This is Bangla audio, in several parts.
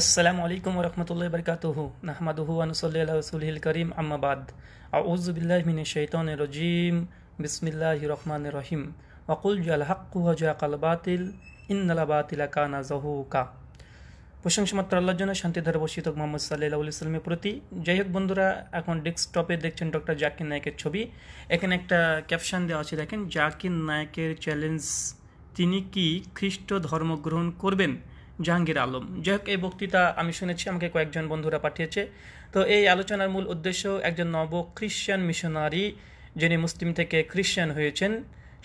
আসসালামু আলাইকুম রহমতুল্লাহ বরকাতহু নাহমাদহু আনুসল্লাহ রসুলহিল করিম আম্মাবাদ আউজবিল্লাহ মিন শৈতন রজিম বিসমিল্লাহ রহমান রহিম অকুল জাল হাক্কু হজা বাতিল ইন্নালা বাতিলা কানা কা প্রশংসা মাত্র আল্লাহর জন্য শান্তি শান্তিধার বর্ষিতক মোহাম্মদ সাল্লাহ ইসলামের প্রতি যাই হোক বন্ধুরা এখন ডেস্কটপে দেখছেন ডক্টর জাকির নায়কের ছবি এখানে একটা ক্যাপশন দেওয়া আছে দেখেন জাকির নায়কের চ্যালেঞ্জ তিনি কি খ্রিস্ট ধর্ম গ্রহণ করবেন জাহাঙ্গীর আলম যাই হোক এই বক্তৃতা আমি শুনেছি আমাকে কয়েকজন বন্ধুরা পাঠিয়েছে তো এই আলোচনার মূল উদ্দেশ্য একজন নব খ্রিশ্চান মিশনারি যিনি মুসলিম থেকে খ্রিশ্চান হয়েছেন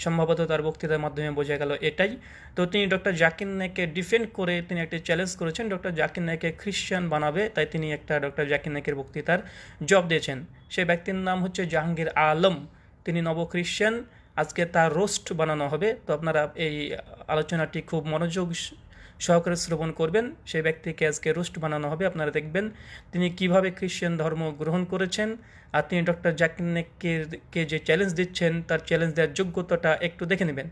সম্ভবত তার বক্তৃতার মাধ্যমে বোঝা গেল এটাই তো তিনি ডক্টর জাকির নায়কে ডিফেন্ড করে তিনি একটি চ্যালেঞ্জ করেছেন ডক্টর জাকির নায়কে খ্রিশ্চান বানাবে তাই তিনি একটা ডক্টর জাকির নায়কের বক্তৃতার জব দিয়েছেন সেই ব্যক্তির নাম হচ্ছে জাহাঙ্গীর আলম তিনি নব খ্রিশ্চান আজকে তার রোস্ট বানানো হবে তো আপনারা এই আলোচনাটি খুব মনোযোগ সহকারে শ্রবণ করবেন সেই ব্যক্তিকে আজকে রুস্ট বানানো হবে আপনারা দেখবেন তিনি কিভাবে খ্রিশ্চিয়ান ধর্ম গ্রহণ করেছেন আর তিনি ডক্টর জাকিনেককে যে চ্যালেঞ্জ দিচ্ছেন তার চ্যালেঞ্জ দেওয়ার যোগ্যতাটা একটু দেখে নেবেন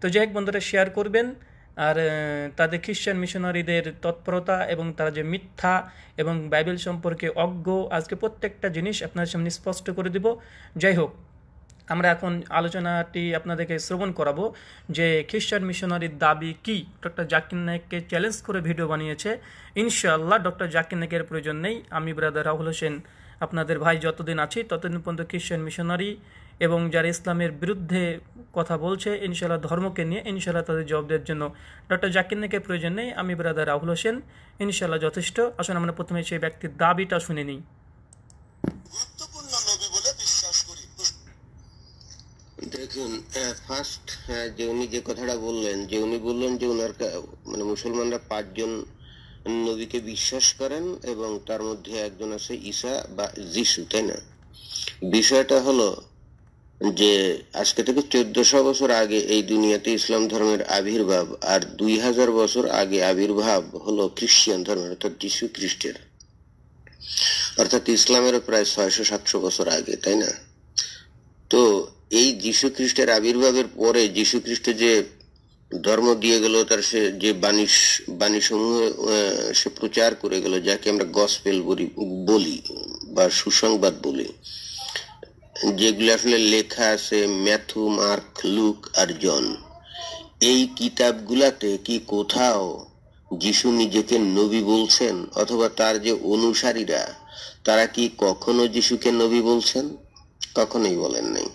তো যাই হোক বন্ধুরা শেয়ার করবেন আর তাদের খ্রিশ্চান মিশনারিদের তৎপরতা এবং তারা যে মিথ্যা এবং বাইবেল সম্পর্কে অজ্ঞ আজকে প্রত্যেকটা জিনিস আপনার সামনে স্পষ্ট করে দিব যাই হোক আমরা এখন আলোচনাটি আপনাদেরকে শ্রবণ করাবো যে খ্রিস্টান মিশনারির দাবি কি ডক্টর জাকির নায়ককে চ্যালেঞ্জ করে ভিডিও বানিয়েছে ইনশাল্লাহ ডক্টর জাকির নায়কের প্রয়োজন নেই আমি ব্রাদার রাহুল হোসেন আপনাদের ভাই যতদিন আছি ততদিন পর্যন্ত খ্রিস্টান মিশনারি এবং যারা ইসলামের বিরুদ্ধে কথা বলছে ইনশাল্লাহ ধর্মকে নিয়ে ইনশাল্লাহ তাদের জবাব দেওয়ার জন্য ডক্টর জাকির নায়কের প্রয়োজন নেই আমি ব্রাদার রাহুল হোসেন ইনশাল্লাহ যথেষ্ট আসলে আমরা প্রথমে সেই ব্যক্তির দাবিটা শুনে নিই দেখুন ফার্স্ট যে উনি যে কথাটা বললেন যে উনি বললেন যে ওনার মানে মুসলমানরা পাঁচজন নবীকে বিশ্বাস করেন এবং তার মধ্যে একজন আছে ঈশা বা যিশু তাই না বিষয়টা হলো যে আজকে থেকে চোদ্দশো বছর আগে এই দুনিয়াতে ইসলাম ধর্মের আবির্ভাব আর দুই হাজার বছর আগে আবির্ভাব হলো খ্রিস্টিয়ান ধর্মের অর্থাৎ যিশু খ্রিস্টের অর্থাৎ ইসলামের প্রায় ছয়শো সাতশো বছর আগে তাই না তো এই যীশু খ্রিস্টের আবির্ভাবের পরে যীশু খ্রিস্ট যে ধর্ম দিয়ে গেল তার সে যে বাণী বাণী সমূহ সে প্রচার করে গেল যাকে আমরা গসপেল বলি বলি বা সুসংবাদ বলি যেগুলো আসলে লেখা আছে ম্যাথু মার্ক লুক আর জন এই কিতাবগুলাতে কি কোথাও যিশু নিজেকে নবী বলছেন অথবা তার যে অনুসারীরা তারা কি কখনো যিশুকে নবী বলছেন কখনোই বলেন নাই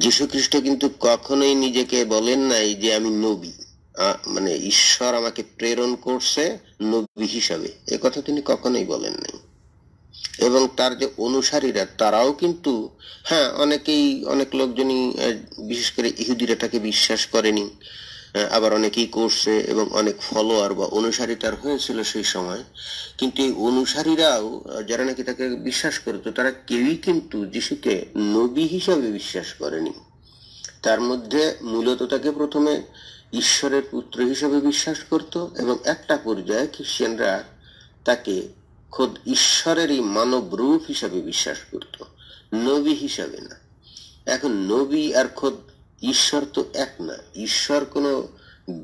খ্রিস্ট কিন্তু কখনোই নিজেকে বলেন নাই যে আমি নবী মানে ঈশ্বর আমাকে প্রেরণ করছে নবী হিসাবে এ কথা তিনি কখনোই বলেন নাই এবং তার যে অনুসারীরা তারাও কিন্তু হ্যাঁ অনেকেই অনেক লোকজনই বিশেষ করে ইহুদিরা তাকে বিশ্বাস করেনি আবার অনেকেই করছে এবং অনেক ফলোয়ার বা অনুসারী তার হয়েছিল সেই সময় কিন্তু এই অনুসারীরাও যারা নাকি তাকে বিশ্বাস করতো তারা কেউই কিন্তু যিশুকে নবী হিসাবে বিশ্বাস করেনি তার মধ্যে মূলত তাকে প্রথমে ঈশ্বরের পুত্র হিসেবে বিশ্বাস করত এবং একটা পর্যায়ে খ্রিস্টানরা তাকে খোদ ঈশ্বরেরই মানব রূপ হিসাবে বিশ্বাস করত নবী হিসাবে না এখন নবী আর খোদ ঈশ্বর তো এক না ঈশ্বর কোনো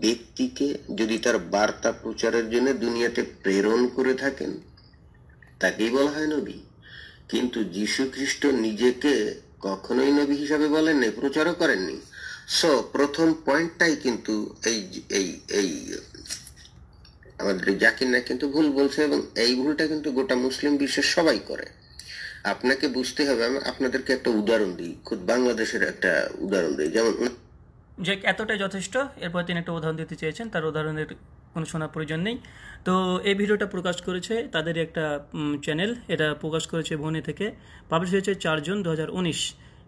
ব্যক্তিকে যদি তার বার্তা প্রচারের জন্য দুনিয়াতে প্রেরণ করে থাকেন তাকেই বলা হয় নবী কিন্তু যীশু খ্রিস্ট নিজেকে কখনোই নবী হিসাবে বলেননি প্রচারও করেননি সো প্রথম পয়েন্টটাই কিন্তু এই এই এই আমাদের জাকির না কিন্তু ভুল বলছে এবং এই ভুলটা কিন্তু গোটা মুসলিম বিশ্বের সবাই করে আপনাকে বুঝতে হবে আমি আপনাদেরকে একটা উদাহরণ দিই খুব বাংলাদেশের একটা উদাহরণ দিই যেমন যে এতটাই যথেষ্ট এরপর তিনি একটা উদাহরণ দিতে চেয়েছেন তার উদাহরণের কোনো শোনার প্রয়োজন নেই তো এই ভিডিওটা প্রকাশ করেছে তাদের একটা চ্যানেল এটা প্রকাশ করেছে ভনে থেকে পাবলিশ হয়েছে চার জুন দু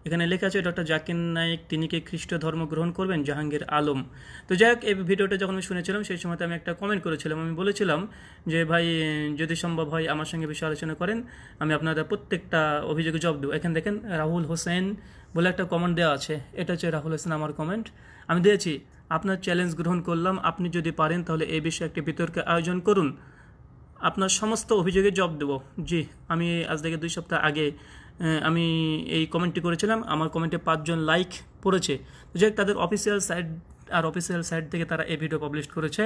এখানে লেখা আছে ডক্টর জাকির নায়েক তিনি কি খ্রিস্ট ধর্ম গ্রহণ করবেন জাহাঙ্গীর আলম তো যাই হোক এই ভিডিওটা যখন আমি শুনেছিলাম সেই সময়তে আমি একটা কমেন্ট করেছিলাম আমি বলেছিলাম যে ভাই যদি সম্ভব হয় আমার সঙ্গে বিষয়ে আলোচনা করেন আমি আপনাদের প্রত্যেকটা অভিযোগে জব দেবো এখানে দেখেন রাহুল হোসেন বলে একটা কমেন্ট দেওয়া আছে এটা হচ্ছে রাহুল হোসেন আমার কমেন্ট আমি দিয়েছি আপনার চ্যালেঞ্জ গ্রহণ করলাম আপনি যদি পারেন তাহলে এই বিষয়ে একটি বিতর্কে আয়োজন করুন আপনার সমস্ত অভিযোগে জব দেবো জি আমি আজ থেকে দুই সপ্তাহ আগে আমি এই কমেন্টটি করেছিলাম আমার কমেন্টে পাঁচজন লাইক পড়েছে যে তাদের অফিসিয়াল সাইট আর অফিসিয়াল সাইট থেকে তারা এই ভিডিও পাবলিশ করেছে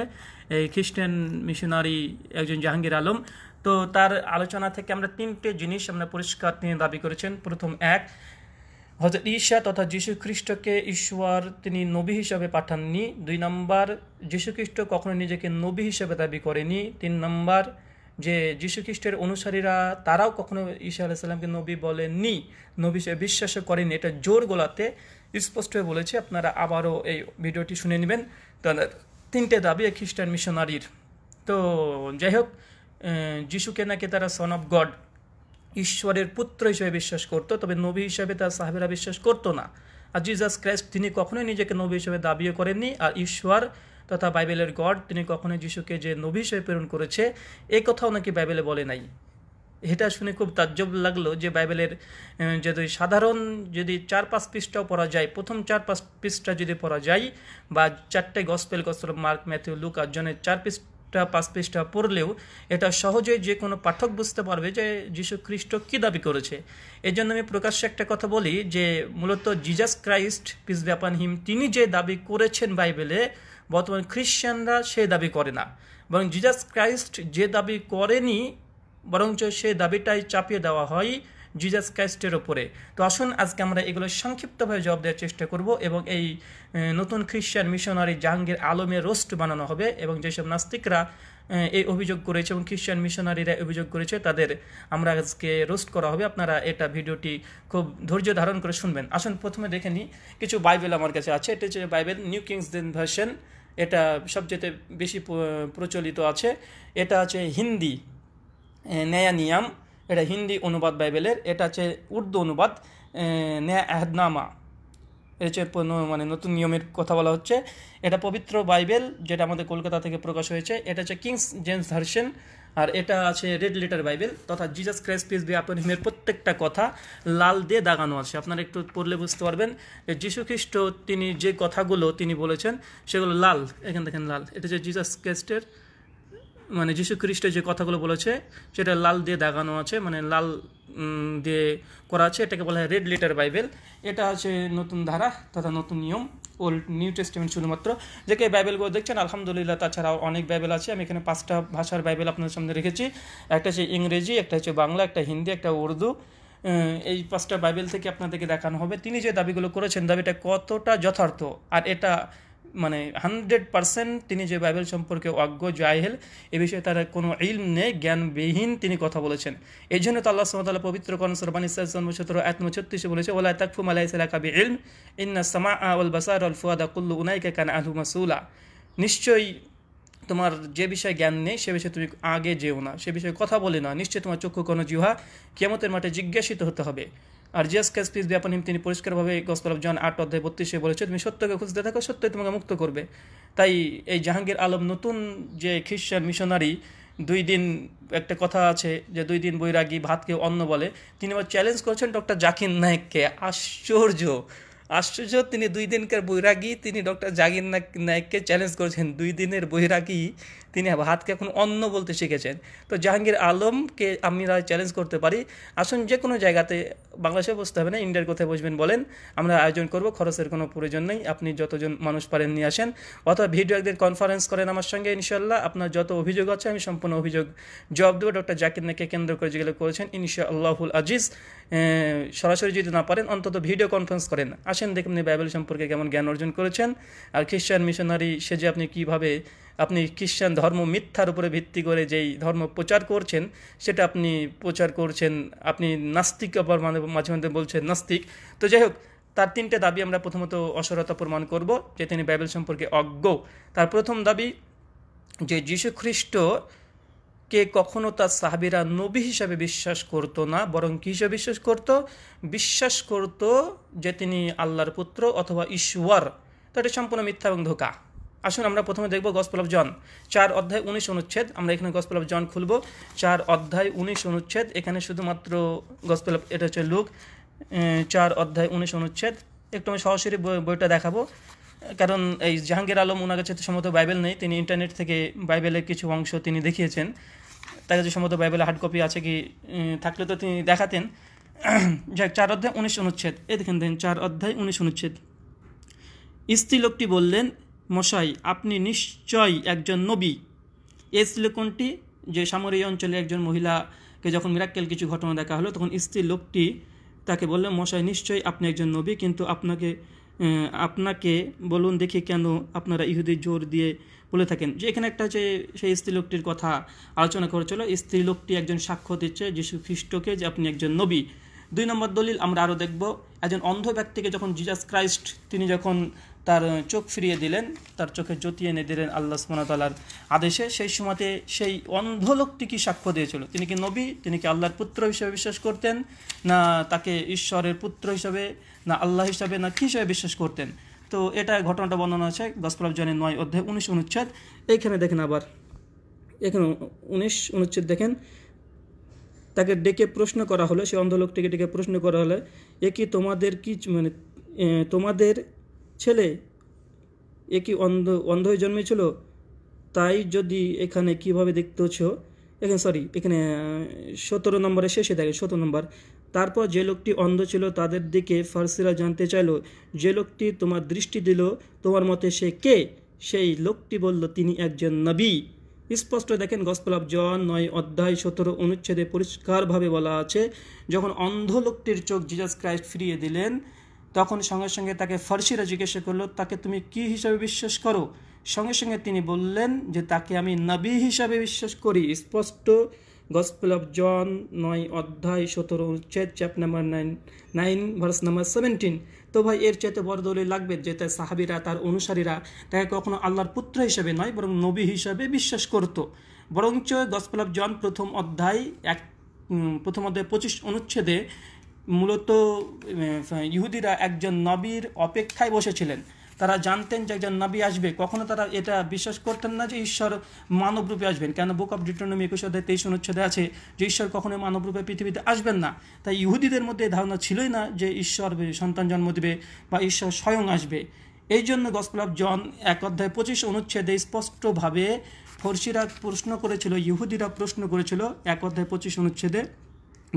এই খ্রিস্টান মিশনারি একজন জাহাঙ্গীর আলম তো তার আলোচনা থেকে আমরা তিনটে জিনিস আমরা পরিষ্কার তিনি দাবি করেছেন প্রথম এক হজরত ঈশা তথা যীশু খ্রিস্টকে ঈশ্বর তিনি নবী হিসাবে পাঠাননি দুই নম্বর যীশু খ্রিস্ট কখনো নিজেকে নবী হিসাবে দাবি করেনি তিন নম্বর যে যীশুখ্রিস্টের অনুসারীরা তারাও কখনো ঈশা সাল্লামকে নবী বলেননি নবী সে বিশ্বাসও করেনি এটা জোর গোলাতে স্পষ্ট হয়ে বলেছে আপনারা আবারও এই ভিডিওটি শুনে নেবেন তাদের তিনটে দাবি খ্রিস্টান মিশনারির তো যাই হোক যিশুকে নাকি তারা সন অফ গড ঈশ্বরের পুত্র হিসেবে বিশ্বাস করত তবে নবী হিসেবে তার সাহেবেরা বিশ্বাস করতো না আর জিজাস ক্রাইস্ট তিনি কখনোই নিজেকে নবী হিসেবে দাবিও করেননি আর ঈশ্বর তথা বাইবেলের গড তিনি কখনোই যিশুকে যে নবী হিসেবে প্রেরণ করেছে এ কথাও নাকি বাইবেলে বলে নাই এটা শুনে খুব তাজ্জব লাগলো যে বাইবেলের যদি সাধারণ যদি চার পাঁচ পৃষ্ঠাও পড়া যায় প্রথম চার পাঁচ পৃষ্ঠা যদি পড়া যায় বা চারটে গসপেল গসল মার্ক ম্যাথিউ লুক আর্জনের চার পৃষ্ঠা পাঁচ পৃষ্ঠা পড়লেও এটা সহজেই যে কোনো পাঠক বুঝতে পারবে যে যীশু খ্রিস্ট কী দাবি করেছে এর জন্য আমি প্রকাশ্যে একটা কথা বলি যে মূলত Jesus Christ peace be upon him তিনি যে দাবি করেছেন বাইবেলে বর্তমান খ্রিশ্চানরা সে দাবি করে না বরং জিজাস ক্রাইস্ট যে দাবি করেনি বরঞ্চ সে দাবিটাই চাপিয়ে দেওয়া হয় জিজাস ক্রাইস্টের ওপরে তো আসুন আজকে আমরা এগুলো সংক্ষিপ্তভাবে জবাব দেওয়ার চেষ্টা করব এবং এই নতুন খ্রিশ্চান মিশনারি জাহাঙ্গীর আলমের রোস্ট বানানো হবে এবং যেসব নাস্তিকরা এই অভিযোগ করেছে এবং খ্রিশ্চান মিশনারিরা অভিযোগ করেছে তাদের আমরা আজকে রোস্ট করা হবে আপনারা এটা ভিডিওটি খুব ধৈর্য ধারণ করে শুনবেন আসুন প্রথমে দেখে নিই কিছু বাইবেল আমার কাছে আছে এটা হচ্ছে বাইবেল নিউ কিংস দেন ভার্সন এটা সবচেয়ে বেশি প্রচলিত আছে এটা আছে হিন্দি নয়া নিয়াম এটা হিন্দি অনুবাদ বাইবেলের এটা আছে উর্দু অনুবাদ নয়া আহদনামা হচ্ছে মানে নতুন নিয়মের কথা বলা হচ্ছে এটা পবিত্র বাইবেল যেটা আমাদের কলকাতা থেকে প্রকাশ হয়েছে এটা হচ্ছে কিংস জেমস ধার্সেন আর এটা আছে রেড লেটার বাইবেল তথা জিজাস ক্রাইস্ট পিস বি আপনার হিমের প্রত্যেকটা কথা লাল দিয়ে দাগানো আছে আপনারা একটু পড়লে বুঝতে পারবেন যে যীশুখ্রিস্ট তিনি যে কথাগুলো তিনি বলেছেন সেগুলো লাল এখান দেখেন লাল এটা যে জিজাস ক্রাইস্টের মানে যীশু যে কথাগুলো বলেছে সেটা লাল দিয়ে দাগানো আছে মানে লাল দিয়ে করা আছে এটাকে বলা হয় রেড লেটার বাইবেল এটা আছে নতুন ধারা তথা নতুন নিয়ম ওল্ড নিউ টেস্টিমেন্ট শুধুমাত্র যে কে বাইবেলগুলো দেখছেন আলহামদুলিল্লাহ তাছাড়াও অনেক বাইবেল আছে আমি এখানে পাঁচটা ভাষার বাইবেল আপনাদের সামনে রেখেছি একটা হচ্ছে ইংরেজি একটা হচ্ছে বাংলা একটা হিন্দি একটা উর্দু এই পাঁচটা বাইবেল থেকে আপনাদেরকে দেখানো হবে তিনি যে দাবিগুলো করেছেন দাবিটা কতটা যথার্থ আর এটা মানে হান্ড্রেড পার্সেন্ট তিনি যে বাইবেল সম্পর্কে অজ্ঞ জাহেল এ বিষয়ে তার কোনো ইল নেই জ্ঞানবিহীন তিনি কথা বলেছেন এই জন্য তো আল্লাহ সুমতাল্লাহ পবিত্র জন্ম ইসলামসত্তর এক ছত্রিশে বলেছে ওলা তাকফুম আলাহ সালাকাবি ইল ইন্না সামা আল বাসার আল ফুয়াদা কুল্লু উনাইকে কান আলু মাসুলা নিশ্চয়ই তোমার যে বিষয়ে জ্ঞান নেই সে বিষয়ে তুমি আগে যেও না সে বিষয়ে কথা বলে না নিশ্চয়ই তোমার চক্ষু কোনো জিহা কেমতের মাঠে জিজ্ঞাসিত হতে হবে আর জিয়াস কেস পিস ব্যাপনিম তিনি পরিষ্কারভাবে গসপাল অফ জন আট অধ্যায় বত্রিশে বলেছে তুমি সত্যকে খুঁজতে থাকো সত্যই তোমাকে মুক্ত করবে তাই এই জাহাঙ্গীর আলম নতুন যে খ্রিস্টান মিশনারি দুই দিন একটা কথা আছে যে দুই দিন বৈরাগী ভাতকে অন্ন বলে তিনি আবার চ্যালেঞ্জ করেছেন ডক্টর জাকির নায়েককে আশ্চর্য আশ্চর্য তিনি দুই দিনকার বৈরাগী তিনি ডক্টর জাকির নায়ককে চ্যালেঞ্জ করেছেন দুই দিনের বৈরাগী তিনি হাতকে এখন অন্ন বলতে শিখেছেন তো জাহাঙ্গীর আলমকে আমরা চ্যালেঞ্জ করতে পারি আসুন যে কোনো জায়গাতে বাংলাদেশে বসতে হবে না ইন্ডিয়ার কোথায় বসবেন বলেন আমরা আয়োজন করব খরচের কোনো প্রয়োজন নেই আপনি যতজন মানুষ পারেন নিয়ে আসেন অথবা ভিডিও একদিন কনফারেন্স করেন আমার সঙ্গে ইনশাল্লাহ আপনার যত অভিযোগ আছে আমি সম্পূর্ণ অভিযোগ জবাব দেবো ডক্টর জাকির নাকে কেন্দ্র করে যেগুলো করেছেন ইনশাআল্লাহুল আজিজ সরাসরি যদি না পারেন অন্তত ভিডিও কনফারেন্স করেন আসেন দেখুন বাইবেল সম্পর্কে কেমন জ্ঞান অর্জন করেছেন আর খ্রিস্টান মিশনারি সেজে আপনি কীভাবে আপনি খ্রিস্টান ধর্ম মিথ্যার উপরে ভিত্তি করে যেই ধর্ম প্রচার করছেন সেটা আপনি প্রচার করছেন আপনি নাস্তিক আবার মানে মাঝে মধ্যে বলছেন নাস্তিক তো যাই হোক তার তিনটে দাবি আমরা প্রথমত অসরতা প্রমাণ করব যে তিনি বাইবেল সম্পর্কে অজ্ঞ তার প্রথম দাবি যে যীশুখ্রিস্ট কে কখনো তার সাহাবিরা নবী হিসাবে বিশ্বাস করতো না বরং কী হিসাবে বিশ্বাস করত বিশ্বাস করত যে তিনি আল্লাহর পুত্র অথবা ঈশ্বর তো এটা সম্পূর্ণ মিথ্যা এবং ধোকা আসুন আমরা প্রথমে দেখব গসপল অফ জন চার অধ্যায় উনিশ অনুচ্ছেদ আমরা এখানে গসপল অফ জন খুলব চার অধ্যায় উনিশ অনুচ্ছেদ এখানে শুধুমাত্র গসপল অফ এটা হচ্ছে লুক চার অধ্যায় উনিশ অনুচ্ছেদ একটু আমি সরাসরি বইটা দেখাবো কারণ এই জাহাঙ্গীর আলম ওনার কাছে সম্ভবত বাইবেল নেই তিনি ইন্টারনেট থেকে বাইবেলের কিছু অংশ তিনি দেখিয়েছেন তার কাছে সম্ভবত বাইবেলে হার্ড কপি আছে কি থাকলে তো তিনি দেখাতেন যাক চার অধ্যায় উনিশ অনুচ্ছেদ এ দেখেন দেন চার অধ্যায় উনিশ অনুচ্ছেদ স্ত্রী লোকটি বললেন মশাই আপনি নিশ্চয়ই একজন নবী এ শ্লোকনটি যে সামরিক অঞ্চলে একজন মহিলাকে যখন মিরাক্কেল কিছু ঘটনা দেখা হলো তখন স্ত্রী লোকটি তাকে বললেন মশাই নিশ্চয়ই আপনি একজন নবী কিন্তু আপনাকে আপনাকে বলুন দেখি কেন আপনারা ইহুদি জোর দিয়ে বলে থাকেন যে এখানে একটা যে সেই স্ত্রী লোকটির কথা আলোচনা করেছিল স্ত্রী লোকটি একজন সাক্ষ্য দিচ্ছে যীশু খ্রিস্টকে যে আপনি একজন নবী দুই নম্বর দলিল আমরা আরও দেখব একজন অন্ধ ব্যক্তিকে যখন জিজাস ক্রাইস্ট তিনি যখন তার চোখ ফিরিয়ে দিলেন তার চোখে জ্যোতি এনে দিলেন আল্লাহ সুমনতালার আদেশে সেই সময়তে সেই অন্ধ লোকটি কি সাক্ষ্য দিয়েছিল তিনি কি নবী তিনি কি আল্লাহর পুত্র হিসেবে বিশ্বাস করতেন না তাকে ঈশ্বরের পুত্র হিসাবে না আল্লাহ হিসাবে না কী হিসাবে বিশ্বাস করতেন তো এটা ঘটনাটা বর্ণনা আছে গসপ্রাব জনের নয় অধ্যায় উনিশ অনুচ্ছেদ এইখানে দেখেন আবার এখানে উনিশ অনুচ্ছেদ দেখেন তাকে ডেকে প্রশ্ন করা হলো সে অন্ধ লোকটিকে ডেকে প্রশ্ন করা হলো এ কি তোমাদের কি মানে তোমাদের ছেলে এ কি অন্ধ অন্ধ হয়ে জন্মেছিল তাই যদি এখানে কিভাবে দেখতেছ এখানে সরি এখানে সতেরো নম্বরে শেষে দেখে সতেরো নম্বর তারপর যে লোকটি অন্ধ ছিল তাদের দিকে ফার্সিরা জানতে চাইল যে লোকটি তোমার দৃষ্টি দিল তোমার মতে সে কে সেই লোকটি বলল তিনি একজন নবী স্পষ্ট দেখেন গসপেল জন নয় অধ্যায় সতেরো অনুচ্ছেদে পরিষ্কারভাবে বলা আছে যখন অন্ধ লোকটির চোখ জিজাস ক্রাইস্ট ফিরিয়ে দিলেন তখন সঙ্গে সঙ্গে তাকে ফার্সিরা জিজ্ঞাসা করলো তাকে তুমি কি হিসাবে বিশ্বাস করো সঙ্গে সঙ্গে তিনি বললেন যে তাকে আমি নবী হিসাবে বিশ্বাস করি স্পষ্ট গসপেল অফ জন নয় অধ্যায় সতেরো অনুচ্ছেদ chap number nine nine verse number seventeen তো ভাই এর চাইতে বড় দলিল লাগবে যে তার সাহাবিরা তার অনুসারীরা তাকে কখনো আল্লাহর পুত্র হিসাবে নয় বরং নবী হিসাবে বিশ্বাস করত বরঞ্চ গসপেল অফ জন প্রথম অধ্যায় এক প্রথম অধ্যায় পঁচিশ অনুচ্ছেদে মূলত ইহুদিরা একজন নবীর অপেক্ষায় বসেছিলেন তারা জানতেন যে একজন নবী আসবে কখনো তারা এটা বিশ্বাস করতেন না যে ঈশ্বর মানবরূপে আসবেন কেন বুক অফ ডিটোনমি একুশ অধ্যায় তেইশ অনুচ্ছেদে আছে যে ঈশ্বর কখনো মানবরূপে পৃথিবীতে আসবেন না তাই ইহুদিদের মধ্যে ধারণা ছিলই না যে ঈশ্বর সন্তান জন্ম দেবে বা ঈশ্বর স্বয়ং আসবে এই জন্য গসপল অফ জন এক অধ্যায় পঁচিশ অনুচ্ছেদে স্পষ্টভাবে ফরসিরা প্রশ্ন করেছিল ইহুদিরা প্রশ্ন করেছিল এক অধ্যায় পঁচিশ অনুচ্ছেদে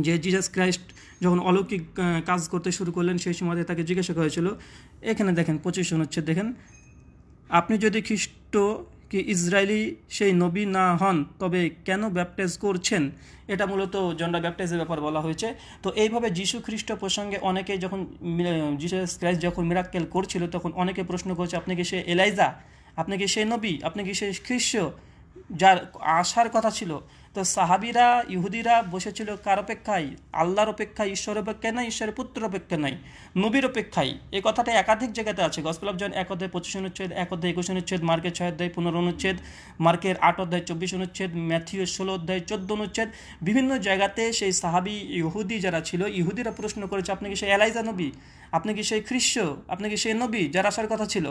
যে জিজাস ক্রাইস্ট যখন অলৌকিক কাজ করতে শুরু করলেন সেই সময় তাকে জিজ্ঞাসা হয়েছিল এখানে দেখেন পঁচিশ অনুচ্ছেদ দেখেন আপনি যদি খ্রিস্ট কি ইসরায়েলি সেই নবী না হন তবে কেন ব্যাপটাইজ করছেন এটা মূলত জন্ডা ব্যাপটাইজের ব্যাপার বলা হয়েছে তো এইভাবে যীশু খ্রিস্ট প্রসঙ্গে অনেকে যখন জিসাস ক্রাইস্ট যখন মিরাক্কেল করছিল তখন অনেকে প্রশ্ন করছে আপনি কি সে এলাইজা আপনি কি সে নবী আপনি কি সে খ্রিস্ট যার আসার কথা ছিল তো সাহাবিরা ইহুদিরা বসেছিল কার অপেক্ষায় আল্লাহর অপেক্ষায় ঈশ্বর অপেক্ষায় নাই ঈশ্বরের পুত্র অপেক্ষা নাই নবীর অপেক্ষায় এই কথাটা একাধিক জায়গাতে আছে গসপেল জন এক অধ্যায় পঁচিশ অনুচ্ছেদ এক অধ্যায় একুশ অনুচ্ছেদ মার্কের ছয় অধ্যায় পনেরো অনুচ্ছেদ মার্কের আট অধ্যায় চব্বিশ অনুচ্ছেদ ম্যাথিও ষোলো অধ্যায় চোদ্দ অনুচ্ছেদ বিভিন্ন জায়গাতে সেই সাহাবি ইহুদি যারা ছিল ইহুদিরা প্রশ্ন করেছে আপনি কি সেই এলাইজা নবী আপনি কি সেই খ্রিস্ট আপনি কি সেই নবী যারা আসার কথা ছিল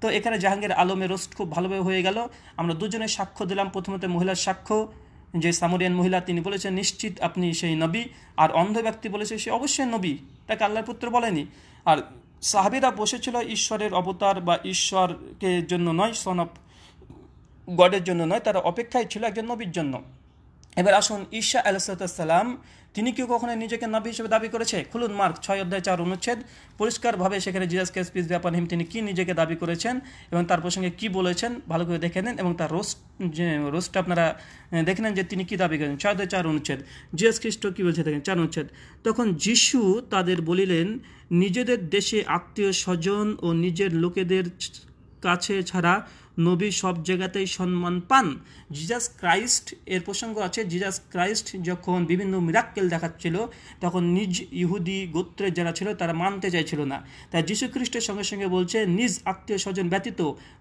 তো এখানে জাহাঙ্গীর আলমের রোস্ট খুব ভালোভাবে হয়ে গেল আমরা দুজনের সাক্ষ্য দিলাম প্রথমত মহিলার সাক্ষ্য যে সামরিয়ান মহিলা তিনি বলেছেন নিশ্চিত আপনি সেই নবী আর অন্ধ ব্যক্তি বলেছে সে অবশ্যই নবী তাকে আল্লাহর পুত্র বলেনি আর সাহাবিরা বসেছিল ঈশ্বরের অবতার বা ঈশ্বরকে জন্য নয় সনব গডের জন্য নয় তারা অপেক্ষায় ছিল একজন নবীর জন্য এবার আসুন ঈশা আলাইসালাম তিনি কি কখনো নিজেকে নবী হিসেবে দাবি করেছে খুলুন মার্ক ছয় অধ্যায় চার অনুচ্ছেদ পরিষ্কারভাবে সেখানে জিজাসকে স্পিচ ব্যাপার হিম তিনি কি নিজেকে দাবি করেছেন এবং তার প্রসঙ্গে কি বলেছেন ভালো করে দেখে নেন এবং তার রোস্ট রোস্টটা আপনারা দেখে নেন যে তিনি কি দাবি করেন ছয় অধ্যায় চার অনুচ্ছেদ জিজাস খ্রিস্ট কী বলছে দেখেন চার অনুচ্ছেদ তখন যিশু তাদের বলিলেন নিজেদের দেশে আত্মীয় স্বজন ও নিজের লোকেদের কাছে ছাড়া নবী সব জায়গাতেই সম্মান পান জিজাস ক্রাইস্ট এর প্রসঙ্গ আছে জিজাস ক্রাইস্ট যখন বিভিন্ন মিরাক্কেল দেখাচ্ছিল তখন নিজ ইহুদি গোত্রের যারা ছিল তারা মানতে চাইছিল না তাই যীশু খ্রিস্টের সঙ্গে সঙ্গে বলছে নিজ আত্মীয় স্বজন ব্যতীত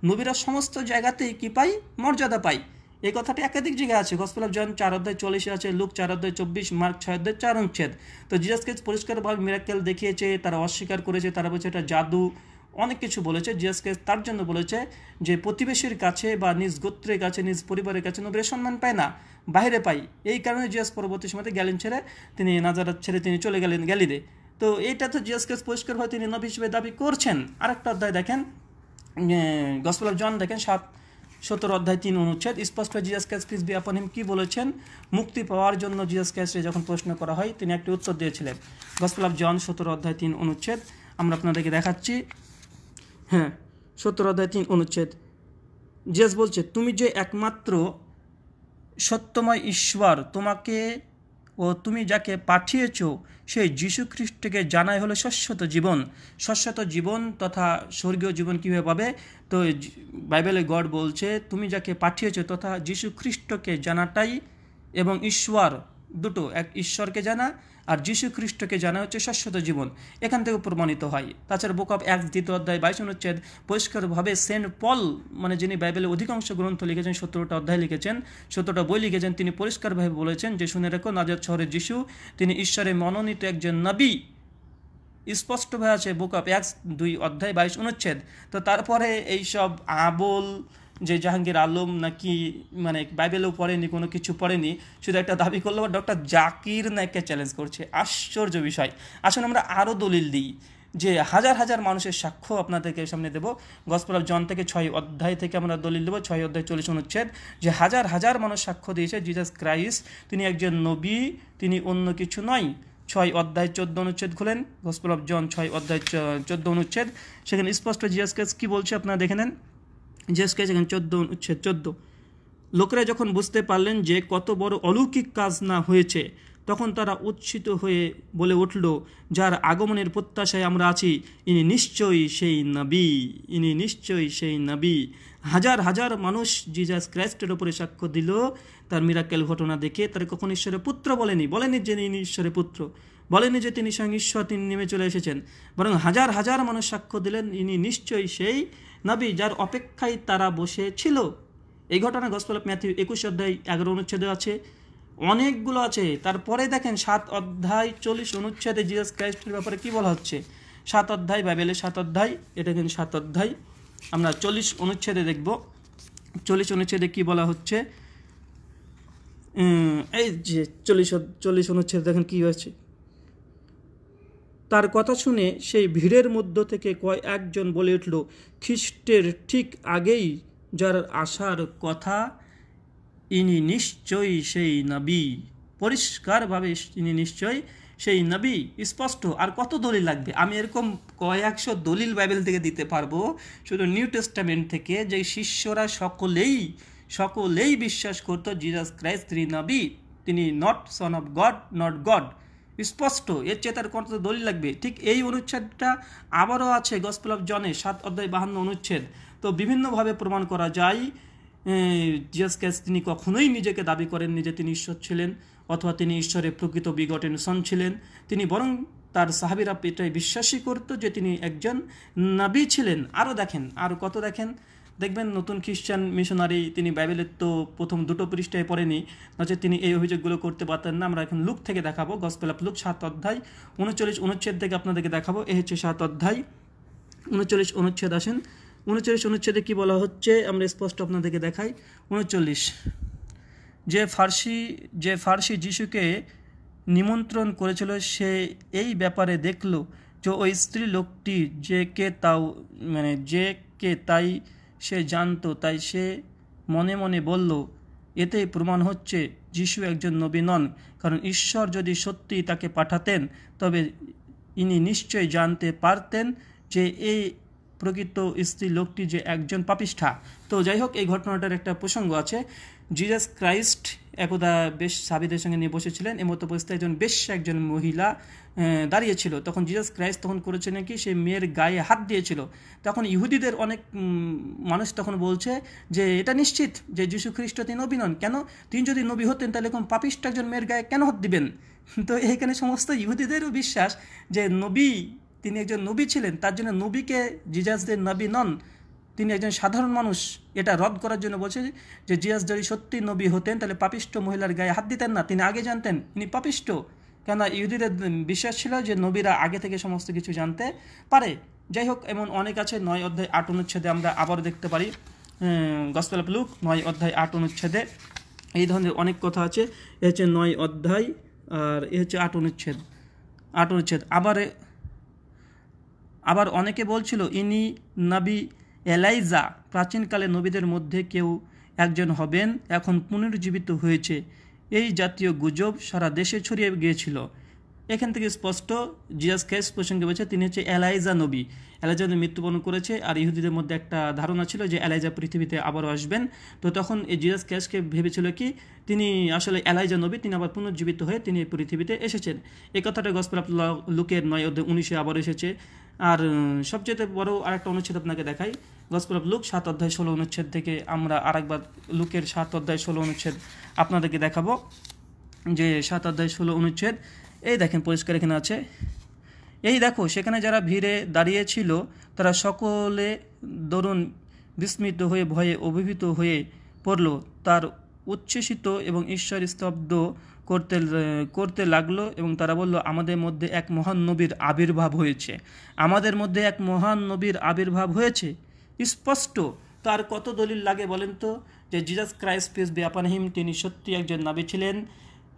নবীরা সমস্ত জায়গাতেই কি পাই মর্যাদা পায় এই কথাটি একাধিক জায়গায় আছে গসপেল জন চার অধ্যায় চল্লিশে আছে লুক চার অধ্যায় চব্বিশ মার্ক ছয় অধ্যায় চার অনুচ্ছেদ তো জিজাসকে পরিষ্কারভাবে মিরাক্কেল দেখিয়েছে তারা অস্বীকার করেছে তারা বলছে এটা জাদু অনেক কিছু বলেছে জিয়াসকে তার জন্য বলেছে যে প্রতিবেশীর কাছে বা নিজ গোত্রের কাছে নিজ পরিবারের কাছে নবীর সম্মান পায় না বাইরে পাই এই কারণে জিয়াস পরবর্তী সময়তে গ্যালেন ছেড়ে তিনি নাজারাত ছেড়ে তিনি চলে গেলেন গ্যালিদে তো এটা তো জিয়াসকে পরিষ্কারভাবে তিনি নবী হিসেবে দাবি করছেন আরেকটা অধ্যায় দেখেন গসপল জন দেখেন সাত সতেরো অধ্যায় তিন অনুচ্ছেদ স্পষ্ট জিয়াস ক্যাস পিস বি আপন হিম কী বলেছেন মুক্তি পাওয়ার জন্য জিয়াস ক্যাসে যখন প্রশ্ন করা হয় তিনি একটি উত্তর দিয়েছিলেন গসপল জন সতেরো অধ্যায় তিন অনুচ্ছেদ আমরা আপনাদেরকে দেখাচ্ছি হ্যাঁ সত্তর অধ্যায় তিন অনুচ্ছেদ জেস বলছে তুমি যে একমাত্র সত্যময় ঈশ্বর তোমাকে ও তুমি যাকে পাঠিয়েছ সেই যীশু খ্রিস্টকে জানাই হলো শাশ্বত জীবন শাশ্বত জীবন তথা স্বর্গীয় জীবন কীভাবে পাবে তো বাইবেলে গড বলছে তুমি যাকে পাঠিয়েছ তথা যীশু খ্রিস্টকে জানাটাই এবং ঈশ্বর দুটো এক ঈশ্বরকে জানা আর যীশু খ্রিস্টকে জানা হচ্ছে শাশ্বত জীবন এখান থেকে প্রমাণিত হয় তাছাড়া বুক অফ এক দ্বিতীয় অধ্যায় বাইশ অনুচ্ছেদ পরিষ্কারভাবে সেন্ট পল মানে যিনি বাইবেলের অধিকাংশ গ্রন্থ লিখেছেন সত্তরটা অধ্যায় লিখেছেন সত্তরটা বই লিখেছেন তিনি পরিষ্কারভাবে বলেছেন যে শুনে রেখো নাজার শহরের যিশু তিনি ঈশ্বরের মনোনীত একজন নবী স্পষ্টভাবে আছে বুক অফ এক দুই অধ্যায় বাইশ অনুচ্ছেদ তো তারপরে এইসব আবল যে জাহাঙ্গীর আলম নাকি মানে বাইবেলও পড়েনি কোনো কিছু পড়েনি শুধু একটা দাবি করলো বা ডক্টর জাকির নায়ককে চ্যালেঞ্জ করছে আশ্চর্য বিষয় আসুন আমরা আরও দলিল দিই যে হাজার হাজার মানুষের সাক্ষ্য আপনাদেরকে সামনে দেবো গসপল জন থেকে ছয় অধ্যায় থেকে আমরা দলিল দেবো ছয় অধ্যায় চল্লিশ অনুচ্ছেদ যে হাজার হাজার মানুষ সাক্ষ্য দিয়েছে জিজাস ক্রাইস্ট তিনি একজন নবী তিনি অন্য কিছু নয় ছয় অধ্যায় চোদ্দ অনুচ্ছেদ খুলেন গসপল জন ছয় অধ্যায় চোদ্দ অনুচ্ছেদ সেখানে স্পষ্ট জিজাস ক্রাইস কী বলছে আপনারা দেখে নেন জেসকে যেখানে চোদ্দো উচ্ছেদ চোদ্দ লোকেরা যখন বুঝতে পারলেন যে কত বড় অলৌকিক কাজ না হয়েছে তখন তারা উচ্ছিত হয়ে বলে উঠল যার আগমনের প্রত্যাশায় আমরা আছি ইনি নিশ্চয়ই সেই নবী ইনি নিশ্চয়ই সেই নবী হাজার হাজার মানুষ জিজাস ক্রাইস্টের ওপরে সাক্ষ্য দিল তার মিরাকেল ঘটনা দেখে তার কখন ঈশ্বরের পুত্র বলেনি বলেনি যে ইনি ঈশ্বরের পুত্র বলেনি যে তিনি স্বয়ং ঈশ্বর তিনি নেমে চলে এসেছেন বরং হাজার হাজার মানুষ সাক্ষ্য দিলেন ইনি নিশ্চয়ই সেই নবী যার অপেক্ষায় তারা বসে ছিল এই ঘটনা গসপাল ম্যাথিউ একুশ অধ্যায় এগারো অনুচ্ছেদে আছে অনেকগুলো আছে তারপরে দেখেন সাত অধ্যায় চল্লিশ অনুচ্ছেদে জিজাস ক্রাইস্টের ব্যাপারে কি বলা হচ্ছে সাত অধ্যায় বাইবেলের সাত অধ্যায় এটা কিন্তু সাত অধ্যায় আমরা চল্লিশ অনুচ্ছেদে দেখব চল্লিশ অনুচ্ছেদে কি বলা হচ্ছে এই যে চল্লিশ চল্লিশ অনুচ্ছেদ দেখেন কী হয়েছে তার কথা শুনে সেই ভিড়ের মধ্য থেকে কয় একজন বলে উঠল খ্রিস্টের ঠিক আগেই যার আসার কথা ইনি নিশ্চয়ই সেই নবী পরিষ্কারভাবে ইনি নিশ্চয়ই সেই নবী স্পষ্ট আর কত দলিল লাগবে আমি এরকম কয়েকশো দলিল বাইবেল থেকে দিতে পারবো শুধু নিউ টেস্টামেন্ট থেকে যে শিষ্যরা সকলেই সকলেই বিশ্বাস করতো জিজাস ক্রাইস্ট নবী তিনি not son of God not God স্পষ্ট এর চেয়ে তার কত দলিল লাগবে ঠিক এই অনুচ্ছেদটা আবারও আছে গসপেল অফ জনে সাত অধ্যায় বাহান্ন অনুচ্ছেদ তো বিভিন্নভাবে প্রমাণ করা যায় জিএস ক্যাস তিনি কখনোই নিজেকে দাবি করেন নিজে তিনি ঈশ্বর ছিলেন অথবা তিনি ঈশ্বরের প্রকৃত বিগটেন সন ছিলেন তিনি বরং তার সাহাবিরা এটাই বিশ্বাসই করত যে তিনি একজন নাবি ছিলেন আরও দেখেন আর কত দেখেন দেখবেন নতুন খ্রিস্টান মিশনারি তিনি বাইবেলের তো প্রথম দুটো পৃষ্ঠায় পড়েনি নচেত তিনি এই অভিযোগগুলো করতে পারতেন না আমরা এখন লুক থেকে দেখাবো গসপেল অফ লুক সাত অধ্যায় উনচল্লিশ অনুচ্ছেদ থেকে আপনাদেরকে দেখাবো এ হচ্ছে সাত অধ্যায় উনচল্লিশ অনুচ্ছেদ আসেন উনচল্লিশ অনুচ্ছেদে কি বলা হচ্ছে আমরা স্পষ্ট আপনাদেরকে দেখাই উনচল্লিশ যে ফার্সি যে ফার্সি যিশুকে নিমন্ত্রণ করেছিল সে এই ব্যাপারে দেখল যে ওই স্ত্রী লোকটি যে কে তাও মানে যে কে তাই সে জানত তাই সে মনে মনে বলল এতেই প্রমাণ হচ্ছে যিশু একজন নবী নন কারণ ঈশ্বর যদি সত্যি তাকে পাঠাতেন তবে ইনি নিশ্চয় জানতে পারতেন যে এই প্রকৃত স্ত্রী লোকটি যে একজন পাপিষ্ঠা তো যাই হোক এই ঘটনাটার একটা প্রসঙ্গ আছে জিজাস ক্রাইস্ট একদা বেশ সাবিদের সঙ্গে নিয়ে বসেছিলেন এমত অবস্থায় একজন বেশ একজন মহিলা দাঁড়িয়েছিল তখন জিজাস ক্রাইস্ট তখন করেছে নাকি সে মেয়ের গায়ে হাত দিয়েছিল তখন ইহুদিদের অনেক মানুষ তখন বলছে যে এটা নিশ্চিত যে যীশু খ্রিস্ট তিনি নবী নন কেন তিনি যদি নবী হতেন তাহলে এখন পাপিষ্ট একজন মেয়ের গায়ে কেন হাত দিবেন তো এইখানে সমস্ত ইহুদিদেরও বিশ্বাস যে নবী তিনি একজন নবী ছিলেন তার জন্য নবীকে জিজাসদের নবী নন তিনি একজন সাধারণ মানুষ এটা রদ করার জন্য বলছে যে জিয়াস যদি সত্যি নবী হতেন তাহলে পাপিষ্ট মহিলার গায়ে হাত দিতেন না তিনি আগে জানতেন তিনি পাপিষ্ট কেননা ইহুদিদের বিশ্বাস ছিল যে নবীরা আগে থেকে সমস্ত কিছু জানতে পারে যাই হোক এমন অনেক আছে নয় অধ্যায় আট অনুচ্ছেদে আমরা আবার দেখতে পারি গসপাল লুক নয় অধ্যায় আট অনুচ্ছেদে এই ধরনের অনেক কথা আছে এ হচ্ছে নয় অধ্যায় আর এ হচ্ছে আট অনুচ্ছেদ আট অনুচ্ছেদ আবার আবার অনেকে বলছিল ইনি নবী এলাইজা প্রাচীনকালে নবীদের মধ্যে কেউ একজন হবেন এখন পুনর্জীবিত হয়েছে এই জাতীয় গুজব সারা দেশে ছড়িয়ে গিয়েছিল এখান থেকে স্পষ্ট জিয়াস খেস প্রসঙ্গে বলছে তিনি হচ্ছে এলাইজা নবী এলাইজা নবী মৃত্যুবরণ করেছে আর ইহুদিদের মধ্যে একটা ধারণা ছিল যে এলাইজা পৃথিবীতে আবার আসবেন তো তখন এই জিয়াস খেসকে ভেবেছিল কি তিনি আসলে এলাইজা নবী তিনি আবার পুনর্জীবিত হয়ে তিনি পৃথিবীতে এসেছেন এই কথাটা গসপাল লুকের নয় অধ্যায় উনিশে আবার এসেছে আর সবচেয়ে বড় আরেকটা অনুচ্ছেদ আপনাকে দেখাই গসপুর অফ লুক সাত অধ্যায় ষোলো অনুচ্ছেদ থেকে আমরা আরেকবার লুকের সাত অধ্যায় ষোলো অনুচ্ছেদ আপনাদেরকে দেখাবো যে সাত অধ্যায় ষোলো অনুচ্ছেদ এই দেখেন পরিষ্কার এখানে আছে এই দেখো সেখানে যারা ভিড়ে দাঁড়িয়েছিল তারা সকলে দরুন বিস্মিত হয়ে ভয়ে অভিভূত হয়ে পড়ল তার উচ্ছ্বসিত এবং ঈশ্বর স্তব্ধ করতে করতে লাগলো এবং তারা বলল আমাদের মধ্যে এক মহান নবীর আবির্ভাব হয়েছে আমাদের মধ্যে এক মহান নবীর আবির্ভাব হয়েছে স্পষ্ট তার কত দলিল লাগে বলেন তো যে জিজাস ক্রাইস্ট পিস ব্যাপানহিম তিনি সত্যি একজন নবী ছিলেন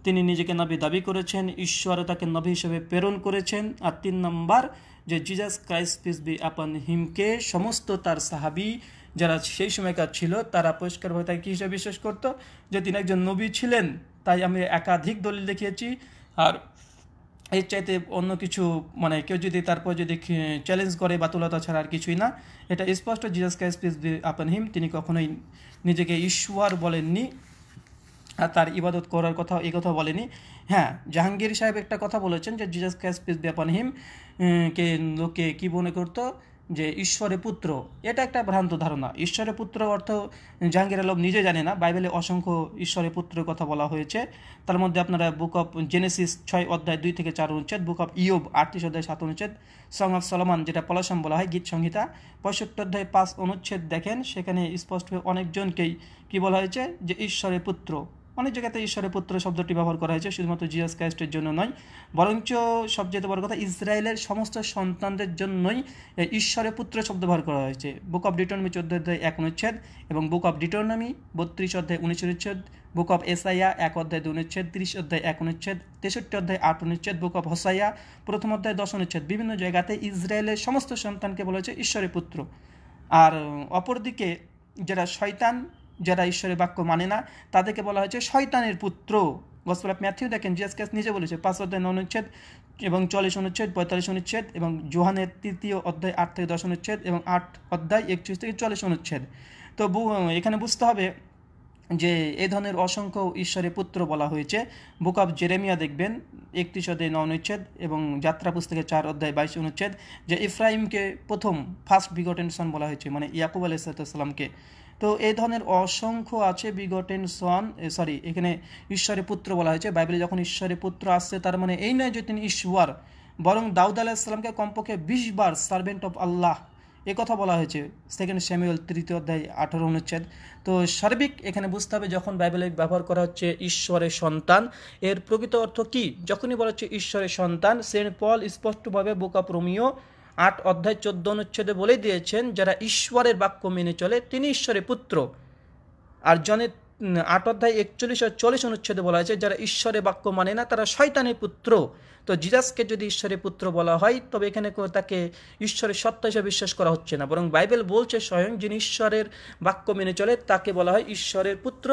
তিনি নিজেকে নবী দাবি করেছেন ঈশ্বর তাকে নবী হিসেবে প্রেরণ করেছেন আর তিন নম্বর যে জিজাস ক্রাইস্ট পিস বি আপন হিমকে সমস্ত তার সাহাবি যারা সেই সময়কার ছিল তারা পরিষ্কারভাবে তাকে কী হিসেবে বিশ্বাস করত যে তিনি একজন নবী ছিলেন তাই আমি একাধিক দলিল দেখিয়েছি আর এর চাইতে অন্য কিছু মানে কেউ যদি তারপর যদি চ্যালেঞ্জ করে বা তুলতা ছাড়া আর কিছুই না এটা স্পষ্ট জিজাস ক্রাইস্ট পিস আপন হিম তিনি কখনোই নিজেকে ঈশ্বর বলেননি আর তার ইবাদত করার কথা এ কথা বলেনি হ্যাঁ জাহাঙ্গীর সাহেব একটা কথা বলেছেন যে Jesus Christ peace be upon him কে লোকে কী মনে করতো যে ঈশ্বরের পুত্র এটা একটা ভ্রান্ত ধারণা ঈশ্বরের পুত্র অর্থ জাহাঙ্গীর আলম নিজে জানে না বাইবেলে অসংখ্য ঈশ্বরের পুত্রের কথা বলা হয়েছে তার মধ্যে আপনারা বুক অফ জেনেসিস ছয় অধ্যায় দুই থেকে চার অনুচ্ছেদ বুক অফ ইয়োব আটত্রিশ অধ্যায় সাত অনুচ্ছেদ সং অফ সলমান যেটা পলাশম বলা হয় গীত সংহিতা পঁয়ষট্টি অধ্যায় পাঁচ অনুচ্ছেদ দেখেন সেখানে হয়ে অনেকজনকেই কী বলা হয়েছে যে ঈশ্বরের পুত্র অনেক জায়গাতে ঈশ্বরের পুত্র শব্দটি ব্যবহার করা হয়েছে শুধুমাত্র জিয়াস ক্রাইস্টের জন্য নয় বরঞ্চ সবচেয়ে বড় কথা ইসরায়েলের সমস্ত সন্তানদের জন্যই ঈশ্বরের পুত্র শব্দ ব্যবহার করা হয়েছে বুক অফ ডিটোনমি চোদ্দ অধ্যায় এক অনুচ্ছেদ এবং বুক অফ ডিটোনমি বত্রিশ অধ্যায় উনিশ অনুচ্ছেদ বুক অফ এসাইয়া এক অধ্যায় দু অনুচ্ছেদ ত্রিশ অধ্যায় এক অনুচ্ছেদ তেষট্টি অধ্যায় আট অনুচ্ছেদ বুক অফ হসাইয়া প্রথম অধ্যায় দশ অনুচ্ছেদ বিভিন্ন জায়গাতে ইসরায়েলের সমস্ত সন্তানকে বলেছে ঈশ্বরের পুত্র আর অপরদিকে যারা শয়তান যারা ঈশ্বরের বাক্য মানে না তাদেরকে বলা হয়েছে শয়তানের পুত্র গসপাল ম্যাথিউ দেখেন জিএস ক্যাস নিজে বলেছে পাঁচ অধ্যায় নয় অনুচ্ছেদ এবং চল্লিশ অনুচ্ছেদ পঁয়তাল্লিশ অনুচ্ছেদ এবং জোহানের তৃতীয় অধ্যায় আট থেকে দশ অনুচ্ছেদ এবং আট অধ্যায় একচল্লিশ থেকে চল্লিশ অনুচ্ছেদ তো এখানে বুঝতে হবে যে এ ধরনের অসংখ্য ঈশ্বরের পুত্র বলা হয়েছে বুক অফ জেরেমিয়া দেখবেন একত্রিশ অধ্যায় ন অনুচ্ছেদ এবং যাত্রা পুস্তকে চার অধ্যায় বাইশ অনুচ্ছেদ যে ইফ্রাহিমকে প্রথম ফার্স্ট বিগটেনশন বলা হয়েছে মানে ইয়াকুব আলাইসালামকে তো এই ধরনের অসংখ্য আছে বিগটেন সন সরি এখানে ঈশ্বরের পুত্র বলা হয়েছে বাইবেলে যখন ঈশ্বরের পুত্র আসছে তার মানে এই নয় যে তিনি ঈশ্বর বরং দাউদ আলাহ ইসলামকে কমপক্ষে বিশ বার সার্ভেন্ট অফ আল্লাহ এ কথা বলা হয়েছে সেকেন্ড শ্যামিউল তৃতীয় অধ্যায় আঠারো অনুচ্ছেদ তো সার্বিক এখানে বুঝতে হবে যখন বাইবেলে ব্যবহার করা হচ্ছে ঈশ্বরের সন্তান এর প্রকৃত অর্থ কি যখনই বলা হচ্ছে ঈশ্বরের সন্তান সেন্ট পল স্পষ্টভাবে বোকা প্রমিয় আট অধ্যায় চোদ্দ অনুচ্ছেদে বলে দিয়েছেন যারা ঈশ্বরের বাক্য মেনে চলে তিনি ঈশ্বরের পুত্র আর জনের আট অধ্যায় একচল্লিশ ও চল্লিশ অনুচ্ছেদে বলা হয়েছে যারা ঈশ্বরের বাক্য মানে না তারা শয়তানের পুত্র তো জিজাসকে যদি ঈশ্বরের পুত্র বলা হয় তবে এখানে তাকে ঈশ্বরের সত্য হিসেবে বিশ্বাস করা হচ্ছে না বরং বাইবেল বলছে স্বয়ং যিনি ঈশ্বরের বাক্য মেনে চলে তাকে বলা হয় ঈশ্বরের পুত্র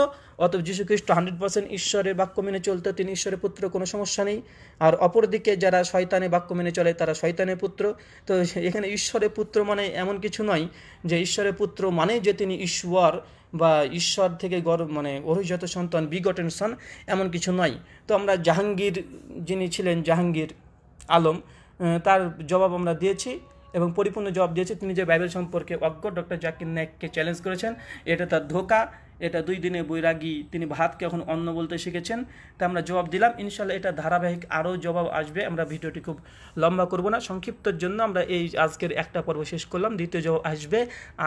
অতএব যীশুখ্রিস্ট হান্ড্রেড পার্সেন্ট ঈশ্বরের বাক্য মেনে চলতে তিনি ঈশ্বরের পুত্র কোনো সমস্যা নেই আর অপরদিকে যারা শয়তানের বাক্য মেনে চলে তারা শয়তানের পুত্র তো এখানে ঈশ্বরের পুত্র মানে এমন কিছু নয় যে ঈশ্বরের পুত্র মানে যে তিনি ঈশ্বর বা ঈশ্বর থেকে গর্ব মানে অভিজাত সন্তান বিগটেন সন এমন কিছু নয় তো আমরা জাহাঙ্গীর যিনি ছিলেন জাহাঙ্গীর আলম তার জবাব আমরা দিয়েছি এবং পরিপূর্ণ জবাব দিয়েছে তিনি যে বাইবেল সম্পর্কে অজ্ঞ ডক্টর জাকির নায়ককে চ্যালেঞ্জ করেছেন এটা তার ধোকা এটা দুই দিনে বৈরাগী তিনি ভাতকে এখন অন্ন বলতে শিখেছেন তা আমরা জবাব দিলাম ইনশাল্লাহ এটা ধারাবাহিক আরও জবাব আসবে আমরা ভিডিওটি খুব লম্বা করব না সংক্ষিপ্তর জন্য আমরা এই আজকের একটা পর্ব শেষ করলাম দ্বিতীয় জবাব আসবে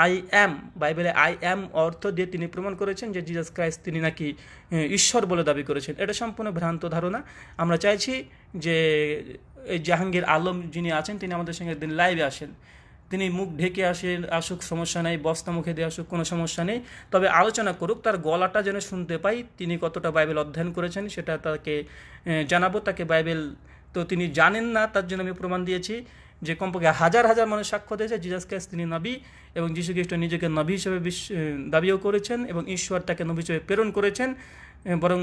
আই অ্যাম বাইবেলে আই অ্যাম অর্থ দিয়ে তিনি প্রমাণ করেছেন যে জিজাস ক্রাইস্ট তিনি নাকি ঈশ্বর বলে দাবি করেছেন এটা সম্পূর্ণ ভ্রান্ত ধারণা আমরা চাইছি যে জাহাঙ্গীর আলম যিনি আছেন তিনি আমাদের সঙ্গে একদিন লাইভে আসেন তিনি মুখ ঢেকে আসে আসুক সমস্যা নেই বস্তা মুখে দিয়ে আসুক কোনো সমস্যা নেই তবে আলোচনা করুক তার গলাটা যেন শুনতে পাই তিনি কতটা বাইবেল অধ্যয়ন করেছেন সেটা তাকে জানাবো তাকে বাইবেল তো তিনি জানেন না তার জন্য আমি প্রমাণ দিয়েছি যে কমপক্ষে হাজার হাজার মানুষ সাক্ষ্য দিয়েছে জিজাস ক্যাস তিনি নাবি এবং যীশু খ্রিস্ট নিজেকে নবী হিসেবে দাবিও করেছেন এবং ঈশ্বর তাকে নবী হিসেবে প্রেরণ করেছেন বরং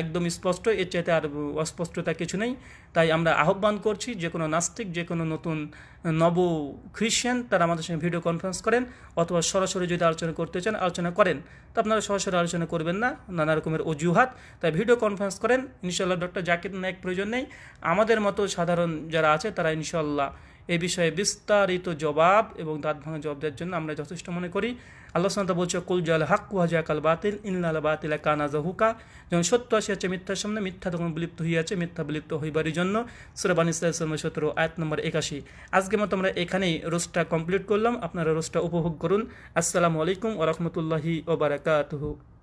একদম স্পষ্ট এর চাইতে আর অস্পষ্টতা কিছু নেই তাই আমরা আহ্বান করছি যে কোনো নাস্তিক যে কোনো নতুন নব খ্রিশ্চান তারা আমাদের সঙ্গে ভিডিও কনফারেন্স করেন অথবা সরাসরি যদি আলোচনা করতে চান আলোচনা করেন তো আপনারা সরাসরি আলোচনা করবেন না নানা রকমের অজুহাত তাই ভিডিও কনফারেন্স করেন ইনশাল্লাহ ডক্টর জাকির নায়ক প্রয়োজন নেই আমাদের মতো সাধারণ যারা আছে তারা ইনশাল্লাহ এ বিষয়ে বিস্তারিত জবাব এবং দাঁত ভাঙা জবাব দেওয়ার জন্য আমরা যথেষ্ট মনে করি আল্লাহ সান্তা বলছে কুল জল হাক্কু হাজাকাল বাতিল ইনলাল বাতিলা কানা জাহুকা যখন সত্য আসিয়াছে মিথ্যার সামনে মিথ্যা তখন বিলুপ্ত হইয়াছে মিথ্যা বিলিপ্ত হইবারই জন্য সুরবান ইসলাম সতেরো আয়াত নম্বর একাশি আজকে মতো আমরা এখানেই রোস্টটা কমপ্লিট করলাম আপনারা রোস্টটা উপভোগ করুন আসসালামু আলাইকুম ওরহমতুল্লাহি ওবরাকাতহু